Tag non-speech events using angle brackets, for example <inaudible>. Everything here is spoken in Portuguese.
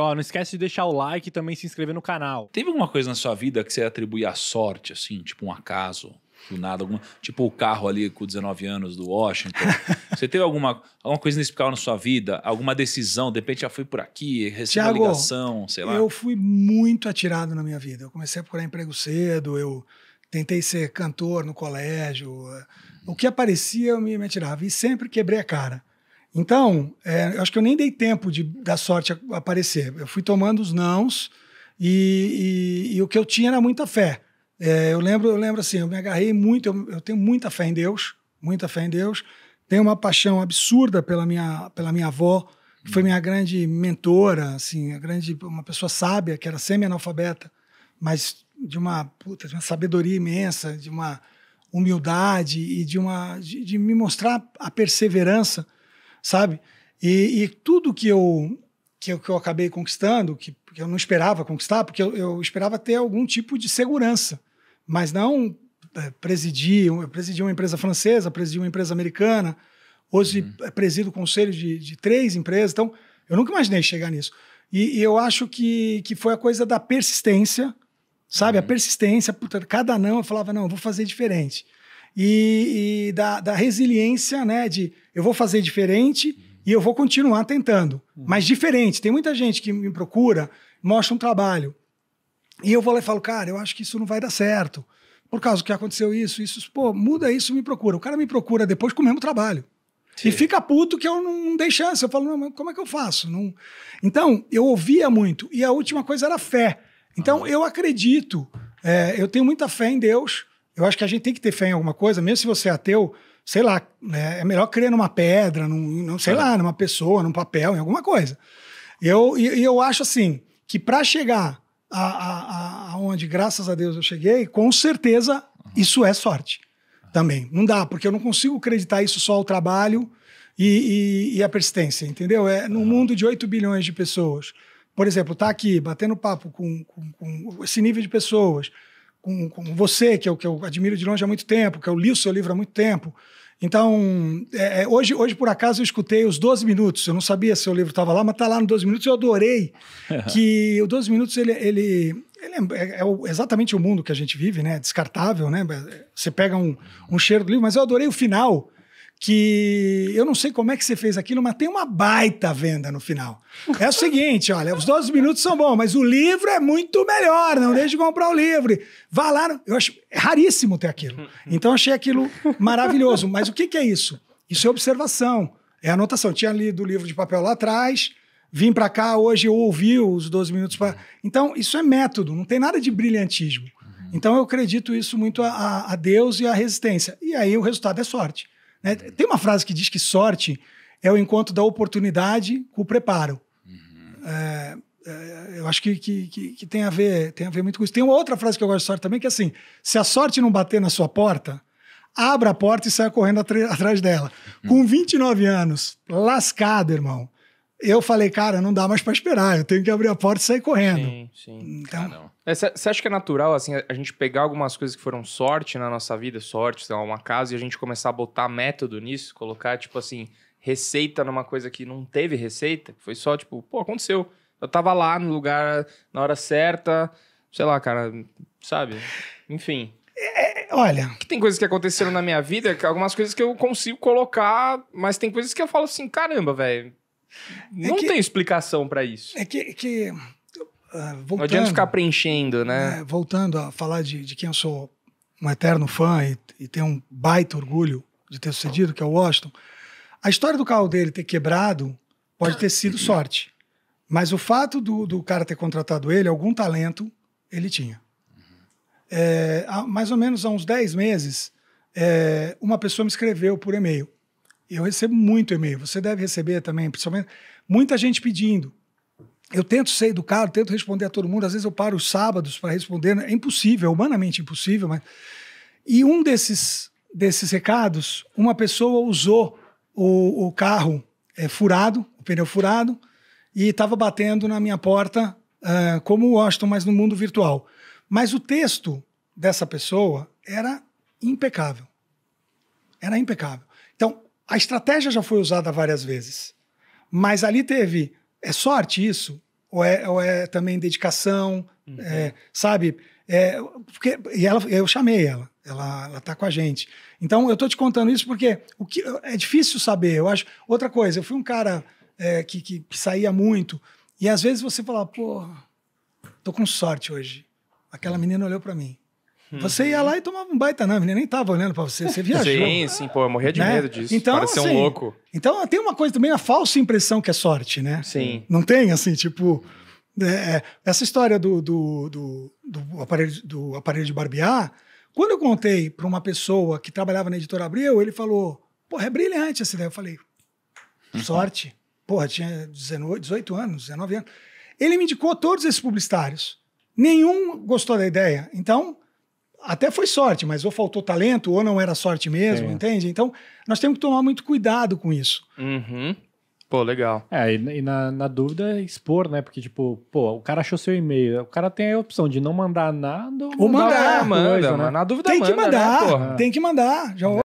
Ó, não esquece de deixar o like e também se inscrever no canal. Teve alguma coisa na sua vida que você atribui à sorte, assim, tipo um acaso? Do nada, alguma, tipo o carro ali com 19 anos do Washington. <laughs> você teve alguma, alguma coisa inexplicável na sua vida? Alguma decisão? De repente já fui por aqui, recebeu uma ligação, sei lá. Eu fui muito atirado na minha vida. Eu comecei a procurar emprego cedo, eu tentei ser cantor no colégio. O que aparecia eu me atirava. E sempre quebrei a cara. Então, é, acho que eu nem dei tempo de da sorte aparecer. Eu fui tomando os nãos e, e, e o que eu tinha era muita fé. É, eu lembro, eu lembro assim, eu me agarrei muito, eu, eu tenho muita fé em Deus, muita fé em Deus. Tenho uma paixão absurda pela minha, pela minha avó, que foi minha grande mentora, assim, a grande, uma pessoa sábia, que era semi-analfabeta, mas de uma, puta, de uma sabedoria imensa, de uma humildade e de uma de, de me mostrar a perseverança sabe? E, e tudo que eu, que eu, que eu acabei conquistando, que, que eu não esperava conquistar, porque eu, eu esperava ter algum tipo de segurança, mas não é, eu presidi uma empresa francesa, presidi uma empresa americana, hoje uhum. É presido o conselho de, de três empresas, então eu nunca imaginei chegar nisso. E, e, eu acho que, que foi a coisa da persistência, sabe? Uhum. A persistência, puta, cada não eu falava, não, eu vou fazer diferente. E, e da, da resiliência, né? De eu vou fazer diferente uhum. e eu vou continuar tentando. Uhum. Mas diferente. Tem muita gente que me procura, mostra um trabalho. E eu vou lá e falo, cara, eu acho que isso não vai dar certo. Por causa que aconteceu isso, isso, pô, muda isso, me procura. O cara me procura depois com o mesmo trabalho. Sim. E fica puto que eu não dei chance. Eu falo, não, mas como é que eu faço? Não... Então, eu ouvia muito. E a última coisa era fé. Então, ah. eu acredito. É, eu tenho muita fé em Deus. Eu acho que a gente tem que ter fé em alguma coisa, mesmo se você é ateu sei lá, né? é melhor crer numa pedra, num, num sei é. lá, numa pessoa, num papel, em alguma coisa. E eu, e, eu acho assim, que para chegar a, a, a, onde, graças a Deus, eu cheguei, com certeza uhum. isso é sorte também. Não dá, porque eu não consigo acreditar isso só ao trabalho e, e, e a persistência, entendeu? É num uhum. mundo de 8 bilhões de pessoas. Por exemplo, tá aqui, batendo papo com, com, com esse nível de pessoas, com, com você, que eu, que eu admiro de longe há muito tempo, que eu li o seu livro há muito tempo. Então, é, é hoje, hoje, por acaso, eu escutei os 12 minutos. Eu não sabia se o livro estava lá, mas está lá no 12 minutos. Eu adorei <laughs> que o 12 minutos, ele, ele, ele é, é, é exatamente o mundo que a gente vive, né? Descartável, né? Você pega um, um cheiro do livro, mas eu adorei o final, que eu não sei como é que você fez aquilo, mas tem uma baita venda no final. É o seguinte, olha, os 12 minutos são bons, mas o livro é muito melhor, não deixe de comprar o livro. Vá lá, eu acho é raríssimo ter aquilo. Então achei aquilo maravilhoso, mas o que, que é isso? Isso é observação, é anotação. tinha lido o livro de papel lá atrás, vim para cá hoje eu ouvi os 12 minutos para. Então isso é método, não tem nada de brilhantismo. Então eu acredito isso muito a, a Deus e à resistência. E aí o resultado é sorte. Né? Tem uma frase que diz que sorte é o encontro da oportunidade com o preparo. Uhum. É, é, eu acho que, que, que, que, tem, a ver, tem a ver muito com isso. Tem uma outra frase que eu gosto de sorte também, que é assim: se a sorte não bater na sua porta, abra a porta e saia correndo atrás dela. Uhum. Com 29 anos, lascado, irmão eu falei, cara, não dá mais para esperar, eu tenho que abrir a porta e sair correndo. Sim, sim. Então, ah, é, Você acha que é natural, assim, a gente pegar algumas coisas que foram sorte na nossa vida, sorte, sei lá, uma casa, e a gente começar a botar método nisso, colocar, tipo assim, receita numa coisa que não teve receita, foi só, tipo, pô, aconteceu. Eu tava lá no lugar na hora certa, sei lá, cara, sabe? Enfim. É, é olha. Que tem coisas que aconteceram na minha vida, algumas coisas que eu consigo colocar, mas tem coisas que eu falo assim, caramba, velho é Não é que, tem explicação para isso. É que. que uh, voltando, Não adianta ficar preenchendo, né? É, voltando a falar de, de quem eu sou um eterno fã e, e tenho um baita orgulho de ter sucedido, que é o Washington. A história do carro dele ter quebrado pode ter sido sorte. Mas o fato do, do cara ter contratado ele, algum talento ele tinha. É, há, mais ou menos há uns 10 meses, é, uma pessoa me escreveu por e-mail. Eu recebo muito e-mail, você deve receber também, principalmente muita gente pedindo. Eu tento ser educado, tento responder a todo mundo. Às vezes eu paro os sábados para responder. É impossível, é humanamente impossível. Mas... E um desses, desses recados, uma pessoa usou o, o carro é, furado, o pneu furado, e estava batendo na minha porta uh, como o Washington, mas no mundo virtual. Mas o texto dessa pessoa era impecável. Era impecável. A estratégia já foi usada várias vezes, mas ali teve é sorte isso ou é, ou é também dedicação, uhum. é, sabe? É, porque e ela, eu chamei ela, ela, ela tá com a gente. Então eu estou te contando isso porque o que é difícil saber. Eu acho outra coisa. Eu fui um cara é, que, que, que, saía muito e às vezes você fala, pô, tô com sorte hoje. Aquela uhum. menina olhou para mim. Você ia uhum. lá e tomava um baita na menina, né? nem tava olhando para você, você viajou. Sim, sim, pô, eu morria de né? medo disso. Então, Parecia assim, um louco. Então, tem uma coisa também, a falsa impressão que é sorte, né? Sim. Não tem, assim, tipo... Né, é, essa história do, do, do, do, aparelho, do aparelho de barbear, quando eu contei para uma pessoa que trabalhava na Editora Abril, ele falou, porra, é brilhante essa ideia. Eu falei, uhum. sorte. Porra, tinha 19, 18 anos, 19 anos. Ele me indicou todos esses publicitários. Nenhum gostou da ideia. Então, até foi sorte, mas ou faltou talento ou não era sorte mesmo, Sim. entende? Então, nós temos que tomar muito cuidado com isso. Uhum. Pô, legal. É, e na, na dúvida, expor, né? Porque, tipo, pô, o cara achou seu e-mail. O cara tem a opção de não mandar nada ou, ou mandar. mandar ah, coisa, né? manda, né? Na dúvida, tem manda, que mandar. Né, tem que mandar. Já é.